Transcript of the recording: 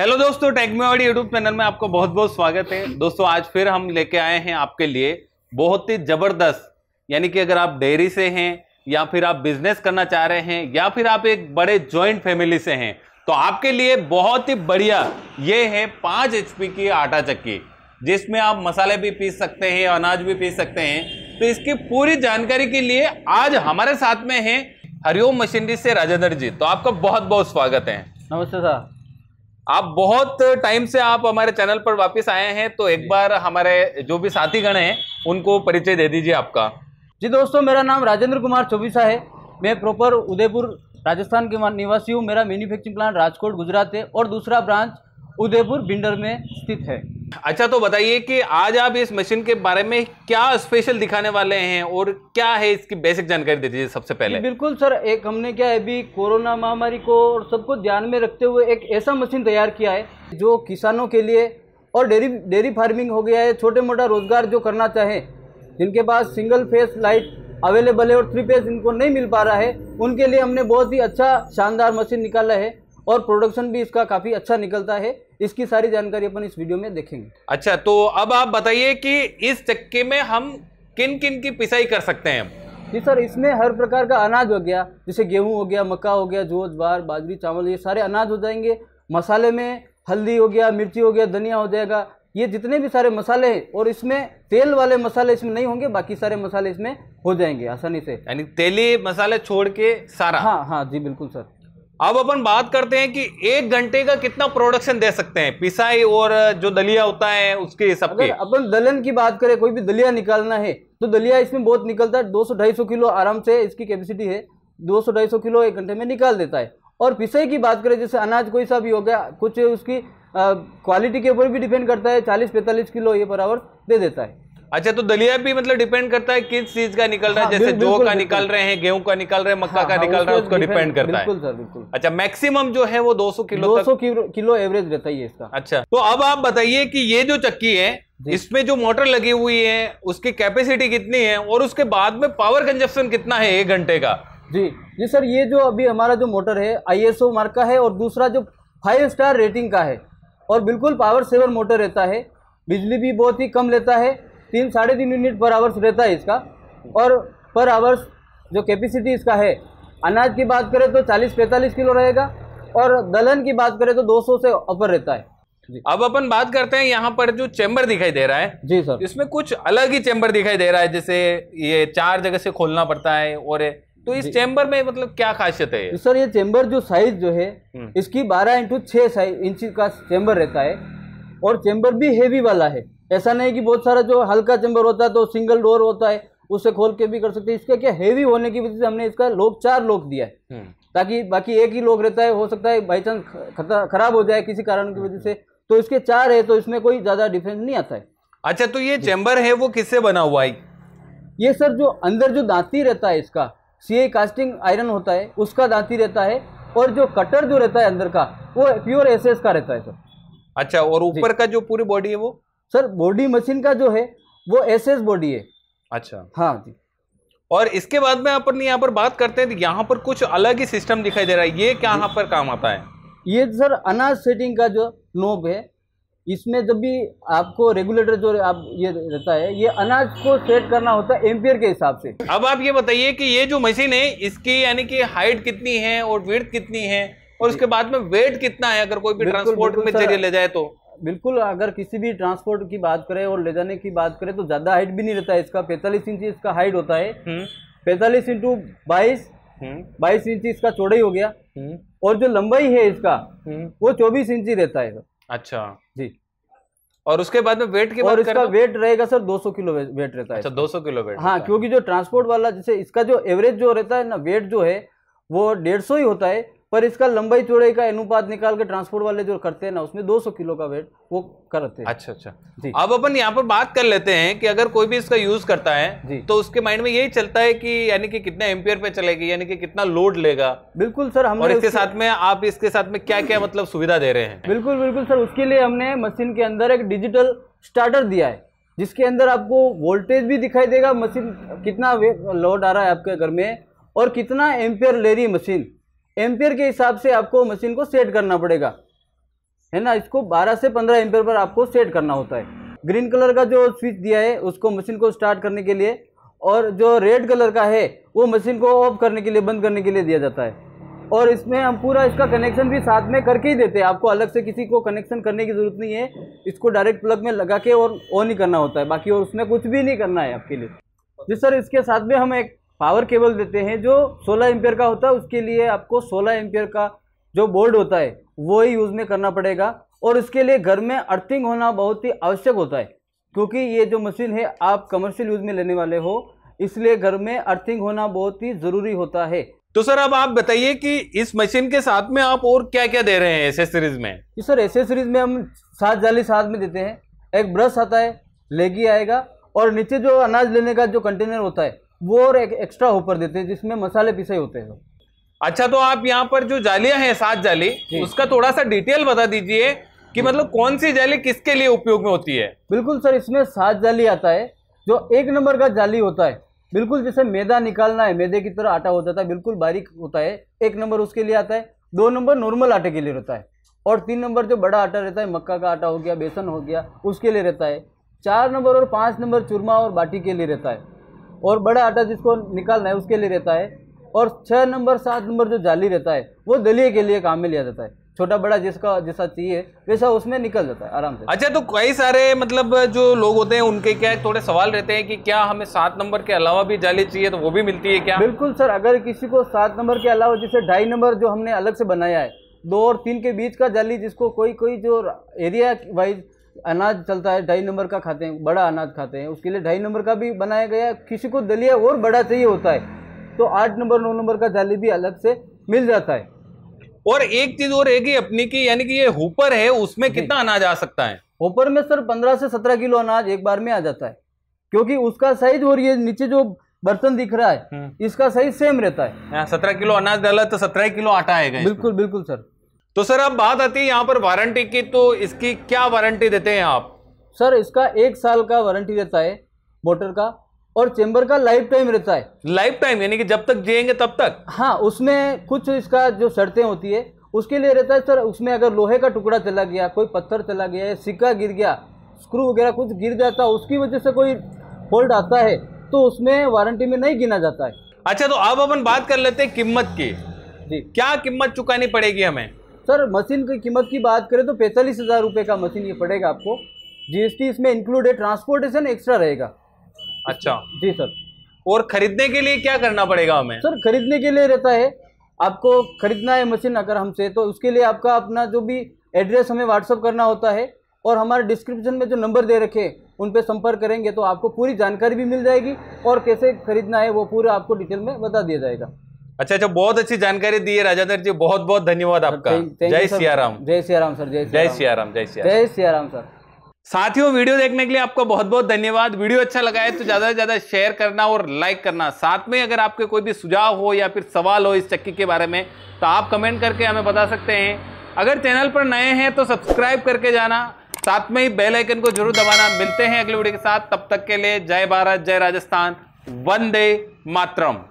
Hello दोस्तों technology YouTube channel में आपको बहुत बहुत स्वागत है दोस्तों आज फिर हम लेके आए हैं आपके लिए बहुत ही ज़बरदस्त यानी कि अगर आप डेयरी से हैं या फिर आप बिजनेस करना चाह रहे हैं या फिर आप एक बड़े जॉइंट फैमिली से हैं तो आपके लिए बहुत ही बढ़िया ये है पाँच एच की आटा चक्की जिसमें आप मसाले भी पीस सकते हैं अनाज भी पीस सकते हैं तो इसकी पूरी जानकारी के लिए आज हमारे साथ में है हरिओम मशीनरी से राजेंद्र जी तो आपका बहुत बहुत स्वागत है नमस्ते सर आप बहुत टाइम से आप हमारे चैनल पर वापस आए हैं तो एक बार हमारे जो भी साथीगण हैं उनको परिचय दे दीजिए आपका जी दोस्तों मेरा नाम राजेंद्र कुमार चौबीसा है मैं प्रॉपर उदयपुर राजस्थान के निवासी हूँ मेरा मैन्युफैक्चरिंग प्लांट राजकोट गुजरात है और दूसरा ब्रांच उदयपुर बिंडर में स्थित है अच्छा तो बताइए कि आज आप इस मशीन के बारे में क्या स्पेशल दिखाने वाले हैं और क्या है इसकी बेसिक जानकारी दे दीजिए सबसे पहले बिल्कुल सर एक हमने क्या है अभी कोरोना महामारी को और सबको ध्यान में रखते हुए एक ऐसा मशीन तैयार किया है जो किसानों के लिए और डेयरी डेयरी फार्मिंग हो गया है छोटे मोटा रोजगार जो करना चाहें जिनके पास सिंगल फेस लाइट अवेलेबल है और थ्री फेस इनको नहीं मिल पा रहा है उनके लिए हमने बहुत ही अच्छा शानदार मशीन निकाला है और प्रोडक्शन भी इसका काफ़ी अच्छा निकलता है इसकी सारी जानकारी अपन इस वीडियो में देखेंगे अच्छा तो अब आप बताइए कि इस चक्के में हम किन किन की पिसाई कर सकते हैं जी सर इसमें हर प्रकार का अनाज हो गया जैसे गेहूं हो गया मक्का हो गया जोत बार बाजरी चावल ये सारे अनाज हो जाएंगे मसाले में हल्दी हो गया मिर्ची हो गया धनिया हो जाएगा ये जितने भी सारे मसाले हैं और इसमें तेल वाले मसाले इसमें नहीं होंगे बाकी सारे मसाले इसमें हो जाएंगे आसानी से यानी तेली मसाले छोड़ के सारा हाँ हाँ जी बिल्कुल सर अब अपन बात करते हैं कि एक घंटे का कितना प्रोडक्शन दे सकते हैं पिसाई और जो दलिया होता है उसके हिसाब से अपन दलहन की बात करें कोई भी दलिया निकालना है तो दलिया इसमें बहुत निकलता है दो सौ ढाई सौ किलो आराम से इसकी कैपेसिटी है दो सौ ढाई सौ किलो एक घंटे में निकाल देता है और पिसाई की बात करें जैसे अनाज कोई सा भी हो गया कुछ उसकी क्वालिटी के ऊपर भी डिपेंड करता है चालीस पैंतालीस किलो ये पर आवर दे देता है अच्छा तो दलिया भी मतलब डिपेंड करता है किस चीज का निकल रहा है हाँ, जैसे जो का निकल रहे हैं गेहूं का निकल रहे हैं मक्का हाँ, का हाँ, निकल रहा है उसको डिपेंड करता बिल्कुल है सर बिल्कुल अच्छा मैक्सिमम जो है वो सौ किलो दो किलो, किलो एवरेज रहता है इसका अच्छा तो अब आप बताइए की ये जो चक्की है इसमें जो मोटर लगी हुई है उसकी कैपेसिटी कितनी है और उसके बाद में पावर कंजप्शन कितना है एक घंटे का जी जी सर ये जो अभी हमारा जो मोटर है आईएसओ मार्क का है और दूसरा जो फाइव स्टार रेटिंग का है और बिल्कुल पावर सेवर मोटर रहता है बिजली भी बहुत ही कम लेता है तीन साढ़े तीन यूनिट पर आवर्स रहता है इसका और पर आवर्स जो कैपेसिटी इसका है अनाज की बात करें तो 40-45 किलो रहेगा और दलहन की बात करें तो 200 से अपर रहता है अब अपन बात करते हैं यहाँ पर जो चैम्बर दिखाई दे रहा है जी सर इसमें कुछ अलग ही चैम्बर दिखाई दे रहा है जैसे ये चार जगह से खोलना पड़ता है और तो इस चैम्बर में मतलब क्या खासियत है सर ये चैम्बर जो साइज जो है हम्म। इसकी बारह इंटू छः इंच का चैम्बर रहता है और चैम्बर भी हेवी वाला है ऐसा नहीं कि बहुत सारा जो हल्का चैम्बर होता है तो सिंगल डोर होता है उसे खोल के भी कर सकते हैं इसका क्या हैवी होने की वजह से हमने इसका लोक चार लोक दिया है हम्म। ताकि बाकी एक ही लोक रहता है हो सकता है बाई चांस खराब हो जाए किसी कारण की वजह से तो इसके चार है तो इसमें कोई ज़्यादा डिफरेंस नहीं आता है अच्छा तो ये चैम्बर है वो किससे बना हुआ है ये सर जो अंदर जो दांती रहता है इसका सी कास्टिंग आयरन होता है उसका दांती रहता है और जो कटर जो रहता है अंदर का वो प्योर एस का रहता है सर अच्छा और ऊपर का जो पूरी बॉडी है वो सर बॉडी मशीन का जो है वो एस एस बॉडी है अच्छा हाँ जी और इसके बाद में अपन यहाँ पर बात करते हैं यहाँ पर कुछ अलग ही सिस्टम दिखाई दे रहा है ये क्या यहाँ पर काम आता है ये सर अनाज सेटिंग का जो नोब है इसमें जब भी आपको रेगुलेटर जो आप ये रहता है ये अनाज को सेट करना होता है एम्पियर के हिसाब से अब आप ये बताइए कि ये जो मशीन है इसकी यानी कि हाइट कितनी है और वेट कितनी है और उसके बाद में वेट कितना है अगर कोई भी ट्रांसपोर्ट में जरिए ले जाए तो बिल्कुल अगर किसी भी ट्रांसपोर्ट की बात करें और ले जाने की बात करें तो ज़्यादा हाइट भी नहीं रहता है इसका पैंतालीस इंच इसका हाइट होता है हम्म। पैंतालीस इंटू बाईस हम्म। बाईस इंच इसका चौड़ाई हो गया हम्म। और जो लंबाई है इसका वो चौबीस इंची रहता है अच्छा जी और उसके बाद में वेट के और इसका वेट तो- रहेगा सर 200 किलो वेट रहता है अच्छा 200 किलो वेट हाँ क्योंकि जो ट्रांसपोर्ट वाला जैसे इसका जो एवरेज जो रहता है ना वेट जो है वो डेढ़ ही होता है पर इसका लंबाई चौड़ाई का अनुपात निकाल के ट्रांसपोर्ट वाले जो करते हैं ना उसमें 200 किलो का वेट वो करते हैं अच्छा अच्छा जी अब अपन यहाँ पर बात कर लेते हैं कि अगर कोई भी इसका यूज करता है तो उसके माइंड में यही चलता है कि यानी कि कितना एम्पियर पे चलेगी यानी कि कितना लोड लेगा बिल्कुल सर हम इसके साथ में आप इसके साथ में क्या क्या मतलब सुविधा दे रहे हैं बिल्कुल बिल्कुल सर उसके लिए हमने मशीन के अंदर एक डिजिटल स्टार्टर दिया है जिसके अंदर आपको वोल्टेज भी दिखाई देगा मशीन कितना लोड आ रहा है आपके घर में और कितना एम्पियर ले रही मशीन एम्पियर के हिसाब से आपको मशीन को सेट करना पड़ेगा है ना इसको 12 से 15 एम्पियर पर आपको सेट करना होता है ग्रीन कलर का जो स्विच दिया है उसको मशीन को स्टार्ट करने के लिए और जो रेड कलर का है वो मशीन को ऑफ करने के लिए बंद करने के लिए दिया जाता है और इसमें हम पूरा इसका कनेक्शन भी साथ में करके ही देते हैं आपको अलग से किसी को कनेक्शन करने की ज़रूरत नहीं है इसको डायरेक्ट प्लग में लगा के और ऑन ही करना होता है बाकी और उसमें कुछ भी नहीं करना है आपके लिए जी सर इसके साथ में हम एक पावर केबल देते हैं जो 16 एम्पियर का होता है उसके लिए आपको 16 एम्पियर का जो बोर्ड होता है वो ही यूज़ में करना पड़ेगा और इसके लिए घर में अर्थिंग होना बहुत ही आवश्यक होता है क्योंकि ये जो मशीन है आप कमर्शियल यूज़ में लेने वाले हो इसलिए घर में अर्थिंग होना बहुत ही ज़रूरी होता है तो सर अब आप बताइए कि इस मशीन के साथ में आप और क्या क्या दे रहे हैं एसेसरीज में सर एसेसरीज में हम सात जाली साथ में देते हैं एक ब्रश आता है लेगी आएगा और नीचे जो अनाज लेने का जो कंटेनर होता है वो और एक एक्स्ट्रा होपर देते हैं जिसमें मसाले पिसे होते हैं अच्छा तो आप यहाँ पर जो जालियां हैं सात जाली उसका थोड़ा सा डिटेल बता दीजिए कि मतलब कौन सी जाली किसके लिए उपयोग में होती है बिल्कुल सर इसमें सात जाली आता है जो एक नंबर का जाली होता है बिल्कुल जैसे मैदा निकालना है मैदे की तरह आटा होता था बिल्कुल बारीक होता है एक नंबर उसके लिए आता है दो नंबर नॉर्मल आटे के लिए रहता है और तीन नंबर जो बड़ा आटा रहता है मक्का का आटा हो गया बेसन हो गया उसके लिए रहता है चार नंबर और पाँच नंबर चूरमा और बाटी के लिए रहता है और बड़ा आटा जिसको निकालना है उसके लिए रहता है और छः नंबर सात नंबर जो जाली रहता है वो दलिए के लिए काम में लिया जाता है छोटा बड़ा जिसका जैसा चाहिए वैसा उसमें निकल जाता है आराम से अच्छा तो कई सारे मतलब जो लोग होते हैं उनके क्या थोड़े सवाल रहते हैं कि क्या हमें सात नंबर के अलावा भी जाली चाहिए तो वो भी मिलती है क्या बिल्कुल सर अगर किसी को सात नंबर के अलावा जैसे ढाई नंबर जो हमने अलग से बनाया है दो और तीन के बीच का जाली जिसको कोई कोई जो एरिया वाइज अनाज चलता है ढाई नंबर का खाते हैं बड़ा अनाज खाते हैं उसके लिए ढाई नंबर का भी बनाया गया है किसी को दलिया और बड़ा चाहिए होता है तो आठ नंबर नौ नंबर का जाली भी अलग से मिल जाता है और एक चीज और रहेगी अपनी की यानी कि ये होपर है उसमें कितना अनाज आ सकता है होपर में सर पंद्रह से सत्रह किलो अनाज एक बार में आ जाता है क्योंकि उसका साइज और ये नीचे जो बर्तन दिख रहा है हम्म। इसका साइज सेम रहता है हाँ, सत्रह किलो अनाज डाला तो सत्रह किलो आटा आएगा बिल्कुल बिल्कुल सर तो सर अब बात आती है यहाँ पर वारंटी की तो इसकी क्या वारंटी देते हैं आप सर इसका एक साल का वारंटी रहता है मोटर का और चेंबर का लाइफ टाइम रहता है लाइफ टाइम यानी कि जब तक जिएंगे तब तक हाँ उसमें कुछ इसका जो शर्तें होती है उसके लिए रहता है सर उसमें अगर लोहे का टुकड़ा चला गया कोई पत्थर चला गया सिक्का गिर गया स्क्रू वगैरह कुछ गिर जाता है उसकी वजह से कोई फॉल्ट आता है तो उसमें वारंटी में नहीं गिना जाता है अच्छा तो अब अपन बात कर लेते हैं कीमत की जी क्या कीमत चुकानी पड़ेगी हमें सर मशीन की कीमत की बात करें तो पैंतालीस हज़ार रुपये का मशीन ये पड़ेगा आपको जीएसटी इसमें इंक्लूड है ट्रांसपोर्टेशन एक्स्ट्रा रहेगा अच्छा जी सर और खरीदने के लिए क्या करना पड़ेगा हमें सर खरीदने के लिए रहता है आपको खरीदना है मशीन अगर हमसे तो उसके लिए आपका अपना जो भी एड्रेस हमें व्हाट्सअप करना होता है और हमारे डिस्क्रिप्शन में जो नंबर दे रखे उन पर संपर्क करेंगे तो आपको पूरी जानकारी भी मिल जाएगी और कैसे खरीदना है वो पूरा आपको डिटेल में बता दिया जाएगा अच्छा अच्छा बहुत अच्छी जानकारी दी है राजाधर जी बहुत बहुत धन्यवाद आपका जय सिया राम जय सिया राम सर जय जय सिया राम जय सिया जय सिया राम सर साथियों वीडियो देखने के लिए आपका बहुत बहुत धन्यवाद वीडियो अच्छा लगा है तो ज़्यादा से ज़्यादा शेयर करना और लाइक करना साथ में अगर आपके कोई भी सुझाव हो या फिर सवाल हो इस चक्की के बारे में तो आप कमेंट करके हमें बता सकते हैं अगर चैनल पर नए हैं तो सब्सक्राइब करके जाना साथ में ही बेल आइकन को जरूर दबाना मिलते हैं अगले वीडियो के साथ तब तक के लिए जय भारत जय राजस्थान वंदे मातरम